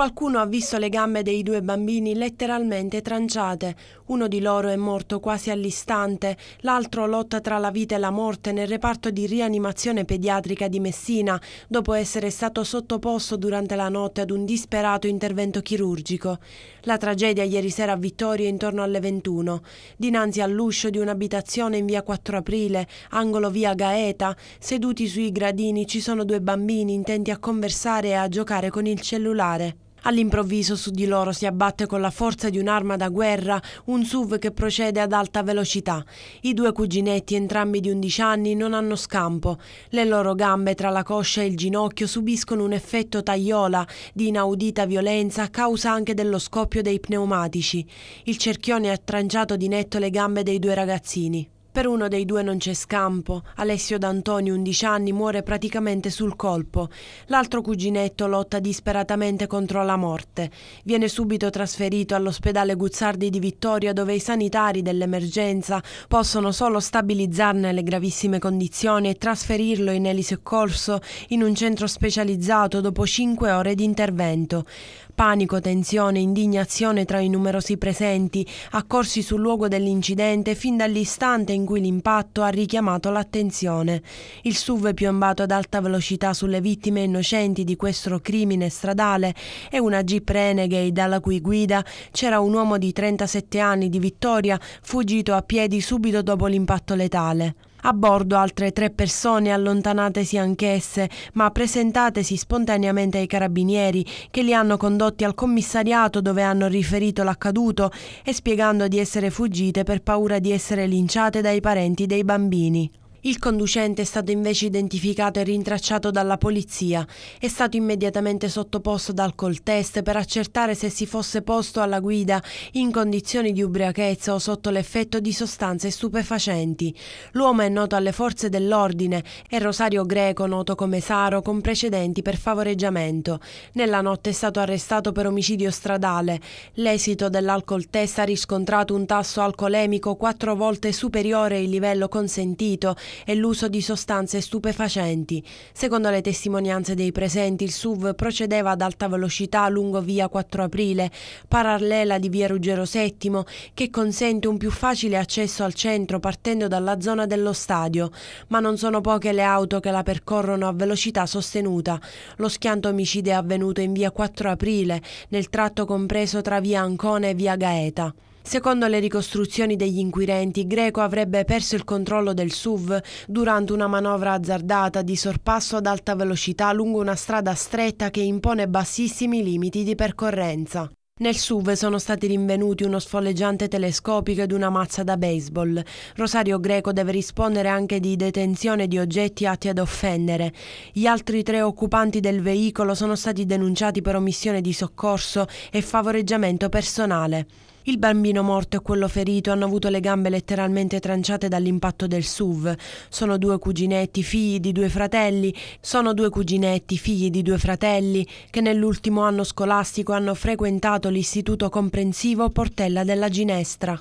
Qualcuno ha visto le gambe dei due bambini letteralmente tranciate. Uno di loro è morto quasi all'istante, l'altro lotta tra la vita e la morte nel reparto di rianimazione pediatrica di Messina, dopo essere stato sottoposto durante la notte ad un disperato intervento chirurgico. La tragedia ieri sera a Vittorio intorno alle 21. Dinanzi all'uscio di un'abitazione in via 4 aprile, angolo via Gaeta, seduti sui gradini ci sono due bambini intenti a conversare e a giocare con il cellulare. All'improvviso su di loro si abbatte con la forza di un'arma da guerra un SUV che procede ad alta velocità. I due cuginetti, entrambi di 11 anni, non hanno scampo. Le loro gambe tra la coscia e il ginocchio subiscono un effetto tagliola di inaudita violenza a causa anche dello scoppio dei pneumatici. Il cerchione ha tranciato di netto le gambe dei due ragazzini. Per uno dei due non c'è scampo. Alessio D'Antoni, 11 anni, muore praticamente sul colpo. L'altro cuginetto lotta disperatamente contro la morte. Viene subito trasferito all'ospedale Guzzardi di Vittoria dove i sanitari dell'emergenza possono solo stabilizzarne le gravissime condizioni e trasferirlo in elisoccorso in un centro specializzato dopo 5 ore di intervento. Panico, tensione, indignazione tra i numerosi presenti, accorsi sul luogo dell'incidente fin dall'istante in cui l'impatto ha richiamato l'attenzione. Il SUV piombato ad alta velocità sulle vittime innocenti di questo crimine stradale e una Jeep Renegade alla cui guida c'era un uomo di 37 anni di Vittoria fuggito a piedi subito dopo l'impatto letale. A bordo altre tre persone allontanatesi anch'esse, ma presentatesi spontaneamente ai carabinieri che li hanno condotti al commissariato dove hanno riferito l'accaduto e spiegando di essere fuggite per paura di essere linciate dai parenti dei bambini. Il conducente è stato invece identificato e rintracciato dalla polizia. È stato immediatamente sottoposto ad alcol test per accertare se si fosse posto alla guida in condizioni di ubriachezza o sotto l'effetto di sostanze stupefacenti. L'uomo è noto alle forze dell'ordine e Rosario Greco, noto come Saro, con precedenti per favoreggiamento. Nella notte è stato arrestato per omicidio stradale. L'esito dell'alcol test ha riscontrato un tasso alcolemico quattro volte superiore il livello consentito e l'uso di sostanze stupefacenti. Secondo le testimonianze dei presenti, il SUV procedeva ad alta velocità lungo via 4 aprile, parallela di via Ruggero VII, che consente un più facile accesso al centro partendo dalla zona dello stadio, ma non sono poche le auto che la percorrono a velocità sostenuta. Lo schianto omicida è avvenuto in via 4 aprile, nel tratto compreso tra via Ancona e via Gaeta. Secondo le ricostruzioni degli inquirenti, Greco avrebbe perso il controllo del SUV durante una manovra azzardata di sorpasso ad alta velocità lungo una strada stretta che impone bassissimi limiti di percorrenza. Nel SUV sono stati rinvenuti uno sfolleggiante telescopico ed una mazza da baseball. Rosario Greco deve rispondere anche di detenzione di oggetti atti ad offendere. Gli altri tre occupanti del veicolo sono stati denunciati per omissione di soccorso e favoreggiamento personale. Il bambino morto e quello ferito hanno avuto le gambe letteralmente tranciate dall'impatto del SUV. Sono due cuginetti, figli di due fratelli, sono due cuginetti, figli di due fratelli, che nell'ultimo anno scolastico hanno frequentato l'istituto comprensivo Portella della Ginestra.